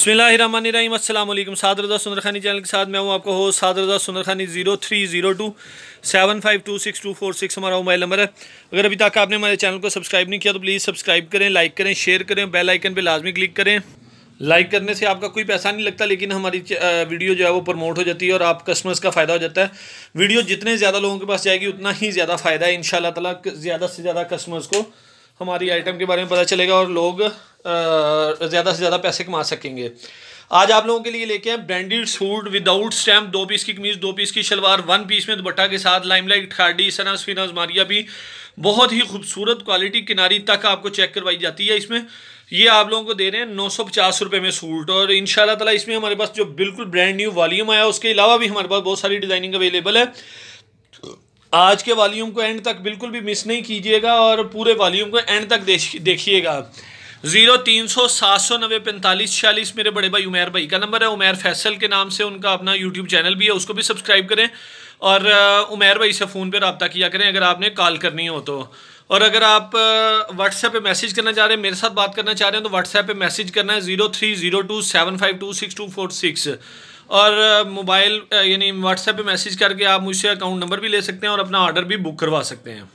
बसमिलीम अल्लाम सादरदा खानी चैनल के साथ मैं हूं आपको हो सादरदा खानी zero three zero two seven five two six two four six हमारा मोबाइल नंबर है अगर अभी तक आपने हमारे चैनल को सब्सक्राइब नहीं किया तो प्लीज़ सब्सक्राइब करें लाइक करें शेयर करें बेल आइकन पर लाजमी क्लिक करें लाइक करने से आपका कोई पैसा नहीं लगता लेकिन हमारी वीडियो जो है वो प्रमोट हो जाती है और आप कस्टमर्स का फ़ायदा हो जाता है वीडियो जितने ज़्यादा लोगों के पास जाएगी उतना ही ज़्यादा फ़ायदा है इन शाला ज़्यादा से ज़्यादा कस्टमर्स को हमारी आइटम के बारे में पता चलेगा और लोग ज़्यादा से ज़्यादा पैसे कमा सकेंगे आज आप लोगों के लिए लेके आए ब्रांडेड सूट विदाउट स्टैम्प दो पीस की कमीज दो पीस की शलवार वन पीस में दुपट्टा के साथ लाइमलाइट खाडी सनास फिनाज मारिया भी बहुत ही खूबसूरत क्वालिटी किनारी तक आपको चेक करवाई जाती है इसमें ये आप लोगों को दे रहे हैं नौ सौ पचास रुपये में सूट और इन ताला इसमें हमारे पास जो बिल्कुल ब्रांड न्यू वॉल्यूम आया उसके अलावा भी हमारे पास बहुत सारी डिज़ाइनिंग अवेलेबल है आज के वॉल्यूम को एंड तक बिल्कुल भी मिस नहीं कीजिएगा और पूरे वॉल्यूम को एंड तक देखिएगा ज़ीरो तीन सौ सात सौ नब्बे पैंतालीस छियालीस मेरे बड़े भाई उमेर भाई का नंबर है उमेर फैसल के नाम से उनका अपना यूट्यूब चैनल भी है उसको भी सब्सक्राइब करें और उमेर भाई से फ़ोन पर रबता किया करें अगर आपने कॉल करनी हो तो और अगर आप व्हाट्सएप पे मैसेज करना चाह रहे हैं मेरे साथ बात करना चाह रहे हैं तो व्हाट्सएप पे मैसेज करना है zero three zero two seven five two six two four six और मोबाइल यानी व्हाट्सएप पे मैसेज करके आप मुझसे अकाउंट नंबर भी ले सकते हैं और अपना ऑर्डर भी बुक करवा सकते हैं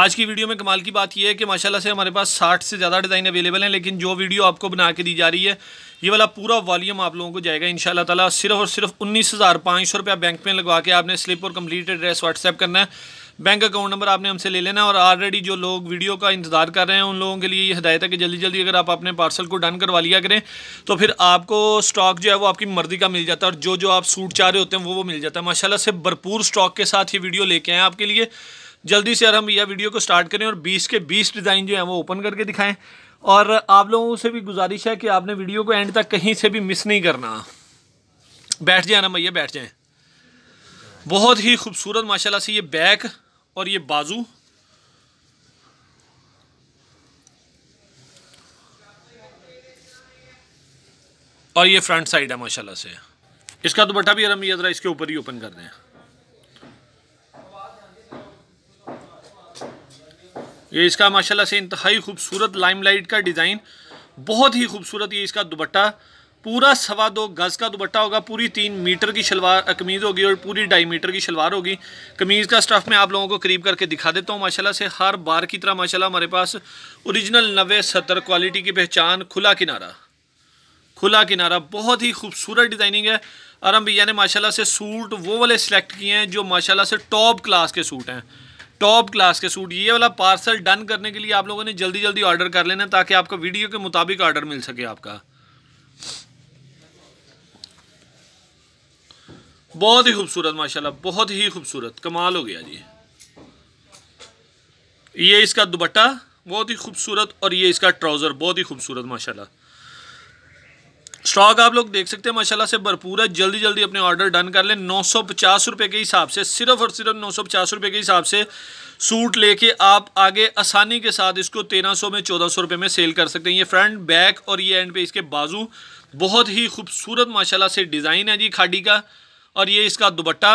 आज की वीडियो में कमाल की बात यह है कि माशाल्लाह से हमारे पास 60 से ज़्यादा डिज़ाइन अवेलेबल हैं लेकिन जो वीडियो आपको बना के दी जा रही है ये वाला पूरा वॉल्यूम आप लोगों को जाएगा इन ताला सिर्फ और सिर्फ उन्नीस हज़ार पाँच सौ रुपया बैंक में लगवा के आपने स्लिप और कम्प्लीट एड्रेस व्हाट्सएप करना है बैंक अकाउंट नंबर आपने हमसे ले लेना और ऑलरेडी जो लोग वीडियो का इंतज़ार कर रहे हैं उन लोगों के लिए ये हदायत है कि जल्दी जल्दी अगर आप अपने पार्सल को डन करवा लिया करें तो फिर आपको स्टॉक जो है वो आपकी मर्ज़ी का मिल जाता है और जो जो आप सूट चाह रहे होते हैं वो वो मिल जाता है माशाला से भरपूर स्टॉक के साथ ये वीडियो लेके आए आपके लिए जल्दी से यार हम यह वीडियो को स्टार्ट करें और बीस के बीस डिज़ाइन जो है वो ओपन करके दिखाएँ और आप लोगों से भी गुजारिश है कि आपने वीडियो को एंड तक कहीं से भी मिस नहीं करना बैठ जाए ना भैया बैठ जाए बहुत ही खूबसूरत माशाल्लाह से ये बैग और ये बाजू और ये फ्रंट साइड है माशाल्लाह से इसका दुपट्टा भी अरम ये इसके ऊपर ही ओपन कर दें ये इसका माशाल्लाह से इंतहाई खूबसूरत लाइमलाइट का डिज़ाइन बहुत ही खूबसूरत ये इसका दुपट्टा पूरा सवा दो गज़ का दुपट्टा होगा पूरी तीन मीटर की शलवार कमीज़ होगी और पूरी ढाई मीटर की शलवार होगी कमीज़ का स्टफ़ मैं आप लोगों को करीब करके दिखा देता हूँ माशाल्लाह से हर बार की तरह माशाल्लाह हमारे पास ओरिजिनल नवे सत्तर क्वालिटी की पहचान खुला किनारा खुला किनारा बहुत ही खूबसूरत डिज़ाइनिंग है और हम भैया ने माशाला से सूट वो वाले सिलेक्ट किए हैं जो माशाला से टॉप क्लास के सूट हैं टॉप क्लास के सूट ये वाला पार्सल डन करने के लिए आप लोगों ने जल्दी जल्दी ऑर्डर कर लेना ताकि आपका वीडियो के मुताबिक ऑर्डर मिल सके आपका बहुत ही खूबसूरत माशाल्लाह बहुत ही खूबसूरत कमाल हो गया जी ये इसका दुपट्टा बहुत ही खूबसूरत और ये इसका ट्राउज़र बहुत ही खूबसूरत माशाल्लाह स्टॉक आप लोग देख सकते हैं माशाल्लाह से भरपूर है जल्दी जल्दी अपने ऑर्डर डन कर लें नौ सौ पचास रुपये के हिसाब से सिर्फ और सिर्फ नौ सौ पचास रुपये के हिसाब से सूट लेके आप आगे आसानी के साथ इसको तेरह सौ में चौदह सौ रुपये में सेल कर सकते हैं ये फ्रंट बैक और ये एंड पे इसके बाजू बहुत ही खूबसूरत माशाल्लाह से डिज़ाइन है जी खाडी का और ये इसका दुबट्टा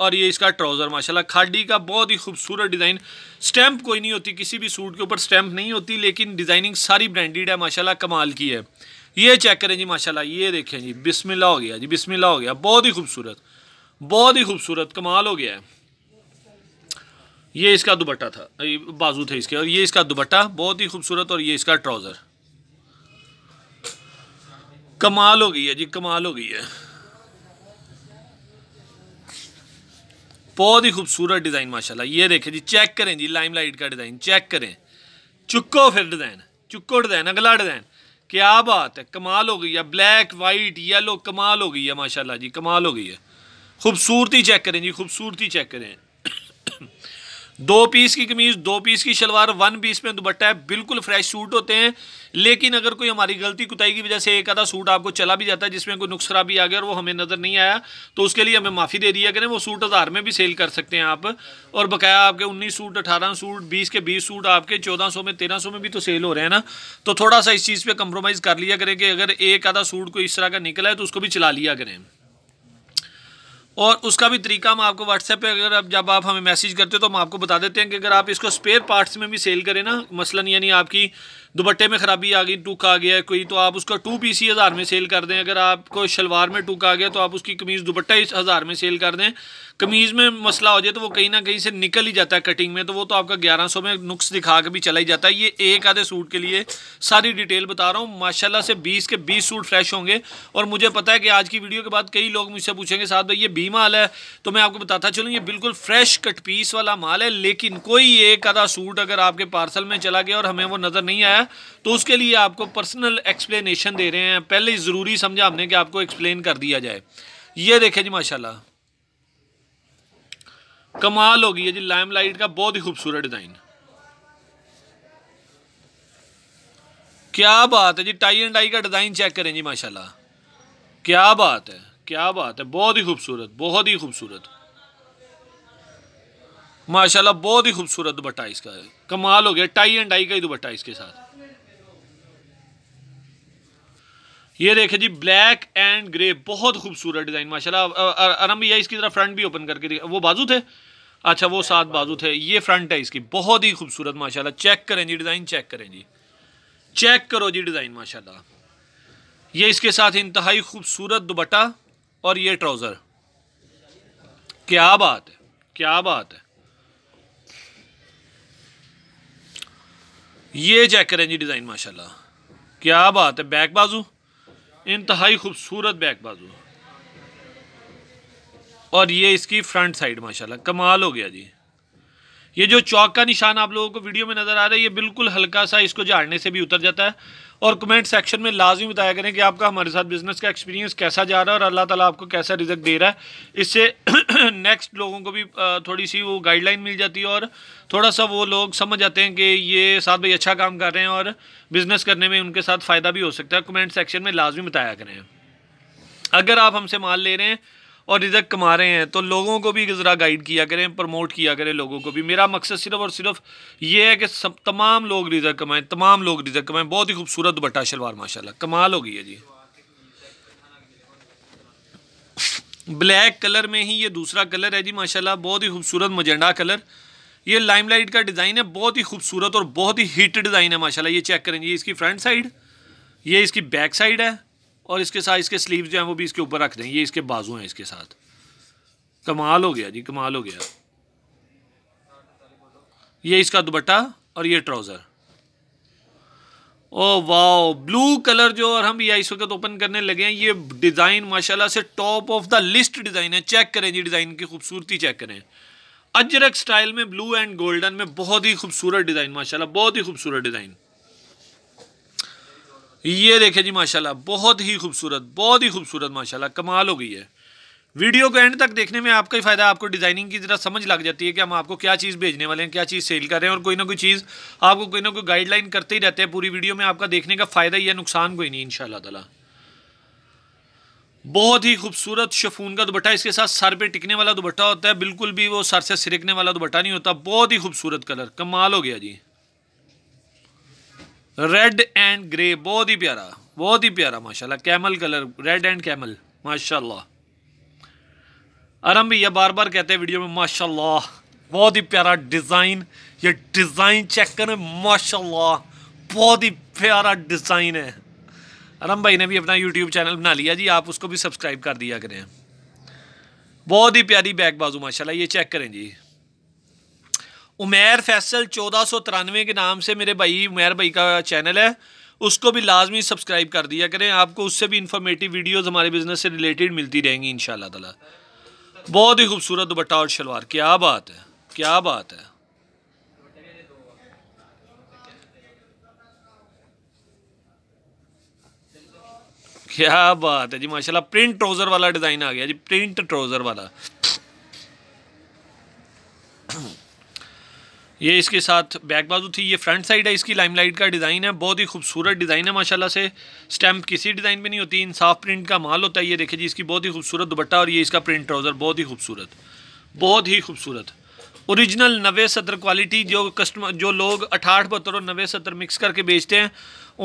और ये इसका ट्राउज़र माशाल्लाह खाडी का बहुत ही खूबसूरत डिज़ाइन स्टैम्प कोई नहीं होती किसी भी सूट के ऊपर स्टैम्प नहीं होती लेकिन डिज़ाइनिंग सारी ब्रांडेड है माशाल्लाह कमाल की है ये चेक करें जी माशाल्लाह ये देखें जी बिस्मिल्ला हो गया जी बिस्मिल्ला हो गया बहुत ही खूबसूरत बहुत ही खूबसूरत कमाल हो गया है ये इसका दुपट्टा था बाजू थे इसके और ये इसका दुपट्टा बहुत ही खूबसूरत और ये इसका ट्राउज़र कमाल हो गई है जी कमाल हो गई है बहुत ही खूबसूरत डिज़ाइन माशाल्लाह ये देखें जी चेक करें जी लाइमलाइट का डिज़ाइन चेक करें चुको फिर डिज़ाइन चुको डिज़ाइन अगला डिज़ाइन क्या बात है कमाल हो गई है ब्लैक वाइट येलो कमाल हो गई है माशाला जी कमाल हो गई है खूबसूरती चेक करें जी खूबसूरती चेक करें दो पीस की कमीज दो पीस की शलवार वन पीस में दुपट्टा है बिल्कुल फ्रेश सूट होते हैं लेकिन अगर कोई हमारी गलती कुताई की वजह से एक आधा सूट आपको चला भी जाता है जिसमें कोई नुकसरा खराबी आ गया और वो हमें नज़र नहीं आया तो उसके लिए हमें माफ़ी दे दिया करें वो सूट हज़ार में भी सेल कर सकते हैं आप और बकाया आपके उन्नीस सूट अठारह सूट बीस के बीस सूट आपके चौदह में तेरह में भी तो सेल हो रहे हैं ना तो थोड़ा सा इस चीज़ पर कंप्रोमाइज़ कर लिया करें कि अगर एक आधा सूट कोई इस तरह का निकला है तो उसको भी चला लिया करें और उसका भी तरीका हम आपको व्हाट्सएप पे अगर आप जब आप हमें मैसेज करते हो तो हम आपको बता देते हैं कि अगर आप इसको स्पेयर पार्ट्स में भी सेल करें ना मसलन यानी आपकी दुपट्टे में ख़राबी आ गई टूक आ गया कोई तो आप उसका टू पीस ही हज़ार में सेल कर दें अगर आपको शलवार में टूक आ गया तो आप उसकी कमीज़ दुपट्टा ही हज़ार में सेल कर दें कमीज़ में मसला हो जाए तो वो कहीं ना कहीं से निकल ही जाता है कटिंग में तो वो तो आपका ग्यारह सौ में नुक्स दिखा के भी चला ही जाता है ये एक आधे सूट के लिए सारी डिटेल बता रहा हूँ माशाला से बीस के बीस सूट फ्रेश होंगे और मुझे पता है कि आज की वीडियो के बाद कई लोग मुझसे पूछेंगे साथ भाई ये बीमा माल है तो मैं आपको बताता चलूँ ये बिल्कुल फ्रेश कट पीस वाला माल है लेकिन कोई एक आधा सूट अगर आपके पार्सल में चला गया और हमें वो नज़र नहीं आया है तो उसके लिए आपको पर्सनल एक्सप्लेनेशन दे रहे हैं पहले ज़रूरी समझा हमने कि आपको एक्सप्लेन कर दिया जाए ये देखे जी माशाल्लाह कमाल होगी है जी लाइमलाइट का बहुत ही खूबसूरत डिज़ाइन क्या बात है जी टाई एंड टाई का डिज़ाइन चेक करें जी माशाल्लाह क्या बात है क्या बात है बहुत ही खूबसूरत बहुत ही खूबसूरत माशाल्लाह बहुत ही खूबसूरत दुपट्टा इसका कमाल हो गया टाई एंड टाई का ही दुपट्टा इसके साथ ये देखे जी ब्लैक एंड ग्रे बहुत खूबसूरत डिज़ाइन माशाल्लाह आराम भैया इसकी तरह फ्रंट भी ओपन करके वो बाजू थे अच्छा वो सात बाजू थे ये फ्रंट है इसकी बहुत ही खूबसूरत माशाल्लाह चेक करें जी डिज़ाइन चेक करें जी चेक करो जी डिज़ाइन माशाल्लाह ये इसके साथ इंतहाई खूबसूरत दुबट्टा और ये ट्राउज़र क्या बात है क्या बात है ये चेक करें जी डिज़ाइन माशाल्लाह क्या बात है बैक बाजू इंतहाई खूबसूरत बैक बाजू और ये इसकी फ्रंट साइड माशाल्लाह कमाल हो गया जी ये जो चौक का निशान आप लोगों को वीडियो में नज़र आ रहा है ये बिल्कुल हल्का सा इसको झाड़ने से भी उतर जाता है और कमेंट सेक्शन में लाजमी बताया करें कि आपका हमारे साथ बिज़नेस का एक्सपीरियंस कैसा जा रहा है और अल्लाह ताला आपको कैसा रिजक दे रहा है इससे नेक्स्ट लोगों को भी थोड़ी सी वो गाइडलाइन मिल जाती है और थोड़ा सा वो लोग समझ आते हैं कि ये साथ भाई अच्छा काम कर रहे हैं और बिज़नेस करने में उनके साथ फ़ायदा भी हो सकता है कमेंट सेक्शन में लाजमी बताया करें अगर आप हमसे माल ले रहे हैं और रिजक कमा रहे हैं तो लोगों को भी ज़रा गाइड किया करें प्रमोट किया करें लोगों को भी मेरा मकसद सिर्फ और सिर्फ ये है कि सब तमाम लोग रिजक कमाएँ तमाम लोग रिजक कमाएँ बहुत ही खूबसूरत बटा शलवार माशाल्लाह कमाल हो गई है जी ब्लैक कलर में ही ये दूसरा कलर है जी माशाल्लाह बहुत ही खूबसूरत मजेंडा कलर ये लाइमलाइट का डिज़ाइन है बहुत ही खूबसूरत और बहुत ही हीट डिज़ाइन है माशाल्लाह ये चेक करें इसकी फ्रंट साइड ये इसकी बैक साइड है और इसके साथ इसके स्लीव जो हैं वो भी इसके ऊपर रख दें ये इसके बाजू हैं इसके साथ कमाल हो गया जी कमाल हो गया ये इसका दुपट्टा और ये trouser oh wow blue colour जो और हम ये इस वक्त ओपन करने लगे हैं ये डिज़ाइन माशाल्लाह से top of the list design है चेक करें जी डिज़ाइन की खूबसूरती चेक करें अजरक स्टाइल में ब्लू एंड गोल्डन में बहुत ही खूबसूरत डिज़ाइन माशाल्लाह बहुत ही खूबसूरत डिज़ाइन ये देखें जी माशाल्लाह बहुत ही खूबसूरत बहुत ही खूबसूरत माशाल्लाह कमाल हो गई है वीडियो को एंड तक देखने में आपका ही फ़ायदा आपको डिज़ाइनिंग की ज़रा समझ लग जाती है कि हम आपको क्या चीज़ भेजने वाले हैं क्या चीज़ सेल कर रहे हैं और कोई ना कोई चीज़ आपको कोई ना कोई गाइडलाइन करते ही रहते हैं पूरी वीडियो में आपका देखने का फ़ायदा ही है नुकसान कोई नहीं इन ताला बहुत ही खूबसूरत शफून का दुपट्टा इसके साथ सर पे टिकने वाला दुपट्टा होता है बिल्कुल भी वो सर से सिरकने वाला दुपट्टा नहीं होता बहुत ही खूबसूरत कलर कमाल हो गया जी रेड एंड ग्रे बहुत ही प्यारा बहुत ही प्यारा माशाल्लाह camel colour red and camel माशाल्लाह अरम भैया बार बार कहते हैं वीडियो में माशाल्लाह बहुत ही प्यारा डिज़ाइन ये डिज़ाइन चेक करें माशाल्लाह बहुत ही प्यारा डिज़ाइन है अरम भाई ने भी अपना यूट्यूब चैनल बना लिया जी आप उसको भी सब्सक्राइब कर दिया करें बहुत ही प्यारी बैग बाजू माशाला ये चेक करें जी उमेर फैसल चौदह सौ तिरानवे के नाम से मेरे भाई उमेर भाई का चैनल है उसको भी लाजमी सब्सक्राइब कर दिया करें आपको उससे भी इंफॉर्मेटिव वीडियोस हमारे बिज़नेस से रिलेटेड मिलती रहेंगी इन ताला बहुत ही खूबसूरत दुपट्टा और शलवार क्या बात है क्या बात है क्या बात है जी माशाल्लाह प्रिंट ट्राउज़र वाला डिज़ाइन आ गया जी प्रिंट ट्राउज़र वाला ये इसके साथ बैक बाजू थी ये फ्रंट साइड है इसकी लाइमलाइट का डिज़ाइन है बहुत ही खूबसूरत डिज़ाइन है माशाल्लाह से स्टैम्प किसी डिज़ाइन में नहीं होती इन साफ प्रिंट का माल होता है ये देखिए जी इसकी बहुत ही खूबसूरत दुपट्टा और ये इसका प्रिंट ट्राउज़र बहुत ही खूबसूरत बहुत ही खूबसूरत औरिजिनल नवे सत्र क्वालिटी जो कस्टमर जो लोग अठाठ बहत्तर और नवे सत्र मिक्स करके बेचते हैं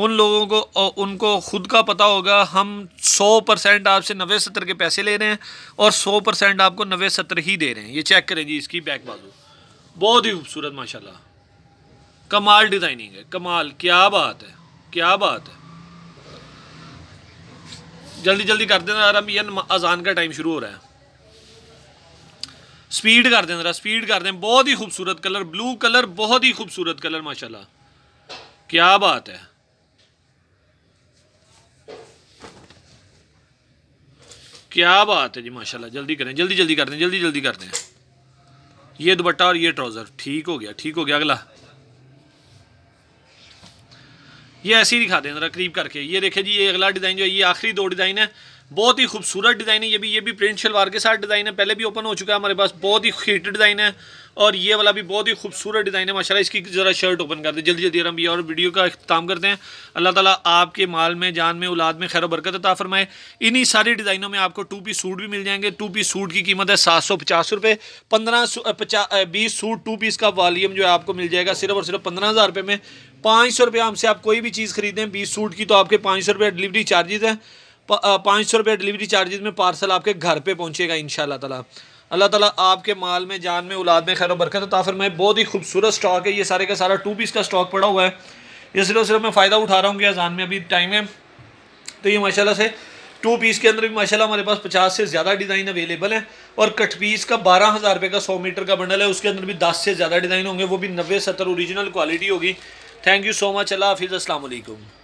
उन लोगों को उनको ख़ुद का पता होगा हम सौ परसेंट आपसे नवे सत्र के पैसे ले रहे हैं और सौ परसेंट आपको नवे सत्र ही दे रहे हैं ये चेक करें जी इसकी बैक बाजू बहुत ही खूबसूरत माशाल्लाह कमाल डिज़ाइनिंग है कमाल क्या बात है क्या बात है जल्दी जल्दी कर देना यार अजान का टाइम शुरू हो रहा है स्पीड कर देना स्पीड कर दें बहुत ही खूबसूरत कलर ब्लू कलर बहुत ही खूबसूरत कलर माशाल्लाह क्या बात है क्या बात है जी माशाल्लाह जल्दी करें जल्दी जल्दी कर दें जल्दी जल्दी कर दें ये दुपट्टा और ये ट्राउज़र ठीक हो गया ठीक हो गया अगला ये ऐसे ही दिखा दें ज़रा करीब करके ये देखे जी ये अगला डिज़ाइन जो है ये आखिरी दो डिज़ाइन है बहुत ही खूबसूरत डिज़ाइन है ये भी ये भी प्रिंट शलवार के साथ डिज़ाइन है पहले भी ओपन हो चुका है हमारे पास बहुत ही हीट डिज़ाइन है और ये वाला भी बहुत ही खूबसूरत डिज़ाइन है माशाल्लाह इसकी ज़रा शर्ट ओपन कर दें जल्दी जल्दी हम ये और वीडियो का अख्ताम करते हैं अल्लाह ताला आपके माल में जान में औलाद में खैर बरकत अता फरमाए इन्हीं सारी डिज़ाइनों में आपको टू पीस सूट भी मिल जाएंगे टू पीस सूट की कीमत है सात सौ पचास रुपये पंद्रह पचास बीस सूट टू पीस का वालीम जो है आपको मिल जाएगा सिर्फ और सिर्फ पंद्रह हज़ार रुपये में पाँच सौ रुपये हमसे आप कोई भी चीज़ खरीदें बीस सूट की तो आपके पाँच सौ रुपये डिलीवरी चार्जेज़ हैं पाँच सौ रुपये डिलीवरी चार्जेज में पार्सल आपके घर पर पहुँचेगा इन तला अल्लाह ताला आपके माल में जान में उलाद में खैर बरकत ताफर में बहुत ही खूबसूरत स्टॉक है ये सारे का सारा टू पीस का स्टॉक पड़ा हुआ है ये सिर्फ सिर्फ मैं फ़ायदा उठा रहा हूँ कि अजान में अभी टाइम है तो ये माशाला से टू पीस के अंदर भी माशाल्लाह हमारे पास पचास से ज़्यादा डिज़ाइन अवेलेबल है और कट पीस का बारह हज़ार रुपये का सौ मीटर का बंडल है उसके अंदर भी दस से ज़्यादा डिज़ाइन होंगे वो भी नब्बे सत्तर औरिजिनल क्वालिटी होगी थैंक यू सो मच अल्लाह हाफिज़ असलम